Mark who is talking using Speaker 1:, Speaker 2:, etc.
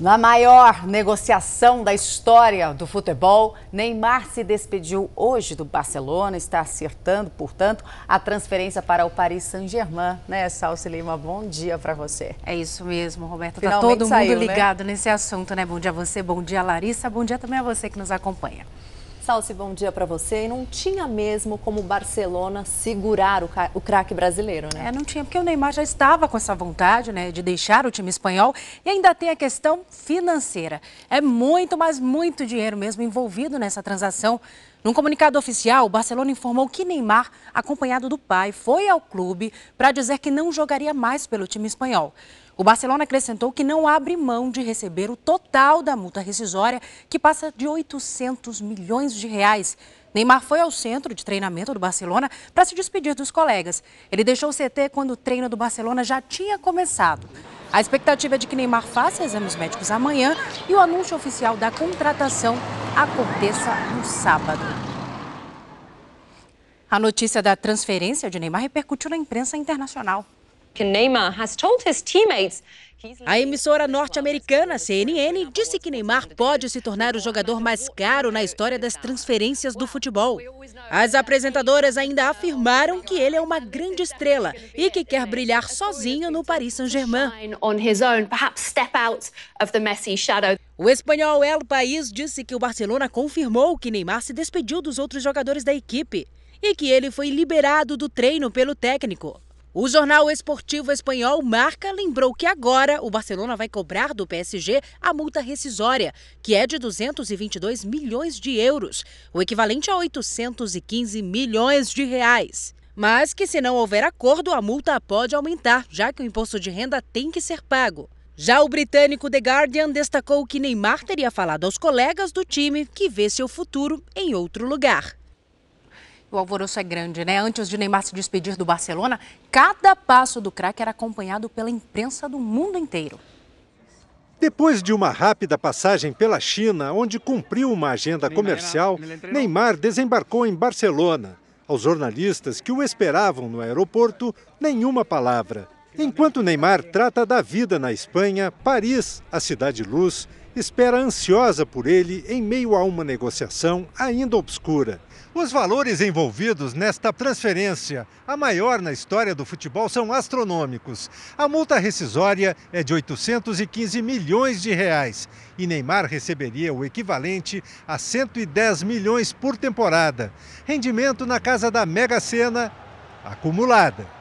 Speaker 1: Na maior negociação da história do futebol, Neymar se despediu hoje do Barcelona, está acertando, portanto, a transferência para o Paris Saint-Germain. Né, Salsi Lima, bom dia para você. É isso mesmo, Roberto. Está todo mundo né? ligado né? nesse assunto, né? Bom dia a você, bom dia Larissa, bom dia também a você que nos acompanha. Salsi, bom dia para você. E não tinha mesmo como Barcelona segurar o, o craque brasileiro, né? É, não tinha, porque o Neymar já estava com essa vontade, né, de deixar o time espanhol e ainda tem a questão financeira. É muito, mas muito dinheiro mesmo envolvido nessa transação. Num comunicado oficial, o Barcelona informou que Neymar, acompanhado do pai, foi ao clube para dizer que não jogaria mais pelo time espanhol. O Barcelona acrescentou que não abre mão de receber o total da multa rescisória, que passa de 800 milhões de reais. Neymar foi ao centro de treinamento do Barcelona para se despedir dos colegas. Ele deixou o CT quando o treino do Barcelona já tinha começado. A expectativa é de que Neymar faça exames médicos amanhã e o anúncio oficial da contratação aconteça no sábado. A notícia da transferência de Neymar repercutiu na imprensa internacional. A emissora norte-americana CNN disse que Neymar pode se tornar o jogador mais caro na história das transferências do futebol. As apresentadoras ainda afirmaram que ele é uma grande estrela e que quer brilhar sozinho no Paris Saint-Germain. O espanhol El País disse que o Barcelona confirmou que Neymar se despediu dos outros jogadores da equipe e que ele foi liberado do treino pelo técnico. O jornal esportivo espanhol Marca lembrou que agora o Barcelona vai cobrar do PSG a multa rescisória, que é de 222 milhões de euros, o equivalente a 815 milhões de reais. Mas que se não houver acordo, a multa pode aumentar, já que o imposto de renda tem que ser pago. Já o britânico The Guardian destacou que Neymar teria falado aos colegas do time que vê seu futuro em outro lugar. O alvoroço é grande, né? Antes de Neymar se despedir do Barcelona, cada passo do craque era acompanhado pela imprensa do mundo inteiro.
Speaker 2: Depois de uma rápida passagem pela China, onde cumpriu uma agenda comercial, Neymar desembarcou em Barcelona. Aos jornalistas que o esperavam no aeroporto, nenhuma palavra. Enquanto Neymar trata da vida na Espanha, Paris, a cidade luz, espera ansiosa por ele em meio a uma negociação ainda obscura. Os valores envolvidos nesta transferência, a maior na história do futebol, são astronômicos. A multa rescisória é de 815 milhões de reais e Neymar receberia o equivalente a 110 milhões por temporada. Rendimento na casa da Mega Sena acumulada.